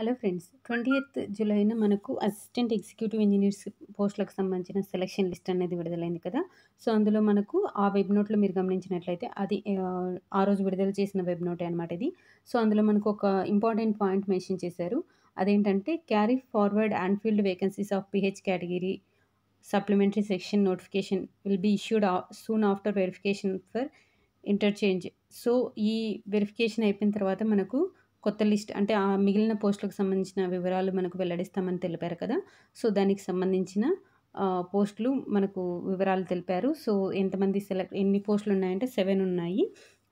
hello friends twenty eighth జూలైన మనకు assistant executive engineers పోస్టులకు సంబంధించిన సెలక్షన్ లిస్ట్ అనేది విడుదలైంది కదా సో అందులో మనకు ఆ వెబ్ నోట్లో మీరు గమనించినట్లయితే అది ఆ రోజు విడుదల చేసిన వెబ్ నోట్ అనమాట ఇది సో అందులో మనకు ఒక ఇంపార్టెంట్ పాయింట్ మెన్షన్ చేశారు అదేంటంటే carry forward and filled vacancies of PH category supplementary section notification will be issued soon after verification for interchange so ఈ వెరిఫికేషన్ అయిపోయిన తర్వాత మనకు కొత్త లిస్ట్ అంటే ఆ మిగిలిన పోస్టులకు సంబంధించిన వివరాలు మనకు వెల్లడిస్తామని తెలిపారు కదా సో దానికి సంబంధించిన పోస్టులు మనకు వివరాలు తెలిపారు సో ఎంతమంది సెలెక్ట్ ఎన్ని పోస్టులు ఉన్నాయంటే సెవెన్ ఉన్నాయి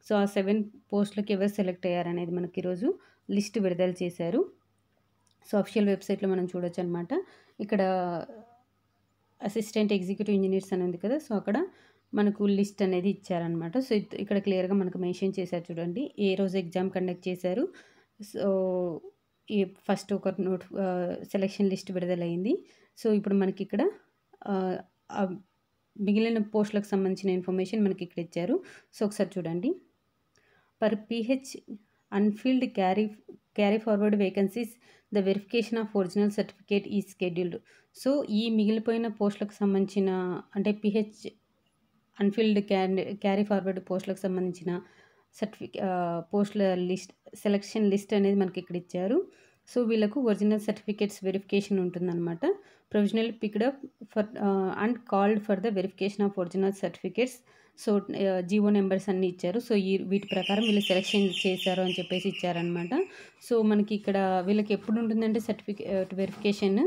సో ఆ సెవెన్ పోస్టులకు ఎవరు సెలెక్ట్ అయ్యారనేది మనకి ఈరోజు లిస్ట్ విడుదల చేశారు సో అఫిషియల్ వెబ్సైట్లో మనం చూడొచ్చు అనమాట ఇక్కడ అసిస్టెంట్ ఎగ్జిక్యూటివ్ ఇంజనీర్స్ అని ఉంది కదా సో అక్కడ మనకు లిస్ట్ అనేది ఇచ్చారనమాట సో ఇక్కడ క్లియర్గా మనకు మెన్షన్ చేశారు చూడండి ఏ రోజు ఎగ్జామ్ కండక్ట్ చేశారు సో ఈ ఫస్ట్ ఒక నోట్ సెలెక్షన్ లిస్ట్ విడుదలైంది సో ఇప్పుడు మనకి ఇక్కడ మిగిలిన పోస్టులకు సంబంధించిన ఇన్ఫర్మేషన్ మనకి ఇక్కడ ఇచ్చారు సో ఒకసారి చూడండి per PH unfilled carry carry forward vacancies the verification of original certificate ఈ స్కెడ్యూల్డ్ సో ఈ మిగిలిపోయిన పోస్టులకు సంబంధించిన అంటే పిహెచ్ అన్ఫీల్డ్ క్యారీ ఫార్వర్డ్ పోస్టులకు సంబంధించిన సర్టిఫికే పోస్టుల లిస్ట్ సెలక్షన్ లిస్ట్ అనేది మనకి ఇక్కడ ఇచ్చారు సో వీళ్ళకు ఒరిజినల్ సర్టిఫికేట్స్ వెరిఫికేషన్ ఉంటుందన్నమాట provisional picked up for and called for the verification of original certificates so GO numbers అన్నీ ఇచ్చారు సో ఈ వీటి ప్రకారం వీళ్ళు సెలెక్షన్ చేశారు అని చెప్పేసి ఇచ్చారనమాట సో మనకి ఇక్కడ వీళ్ళకి ఎప్పుడు ఉంటుందంటే సర్టిఫికేట్ వెరిఫికేషన్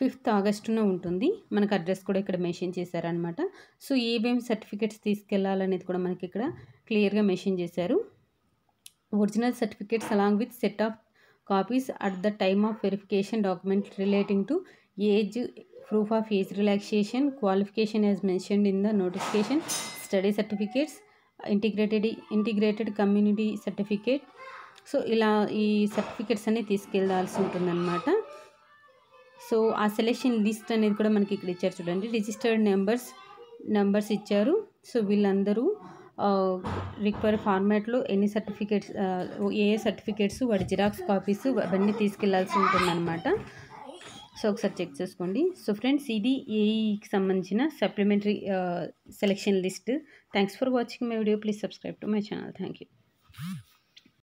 ఫిఫ్త్ ఆగస్టున ఉంటుంది మనకు అడ్రస్ కూడా ఇక్కడ మెన్షన్ చేశారనమాట సో ఏమేమి సర్టిఫికేట్స్ తీసుకెళ్లాలనేది కూడా మనకి ఇక్కడ క్లియర్గా మెన్షన్ చేశారు original certificates along with set of copies at the time of verification document relating to age proof of age relaxation qualification as mentioned in the notification study certificates integrated integrated community certificate so ఇలా ఈ certificates అన్నీ తీసుకెళ్లాల్సి ఉంటుందన్నమాట so ఆ selection list అనేది కూడా మనకి ఇక్కడ ఇచ్చారు చూడండి రిజిస్టర్డ్ నెంబర్స్ నెంబర్స్ ఇచ్చారు సో వీళ్ళందరూ రిక్వైర్ ఫార్మాట్లో ఎన్ని సర్టిఫికేట్స్ ఏ సర్టిఫికేట్స్ వాటి జిరాక్స్ కాపీస్ అవన్నీ తీసుకెళ్లాల్సి ఉంటుందన్నమాట సో ఒకసారి చెక్ చేసుకోండి సో ఫ్రెండ్స్ ఇది ఏఈకి e సంబంధించిన supplementary selection list thanks for watching my video please subscribe to my channel thank you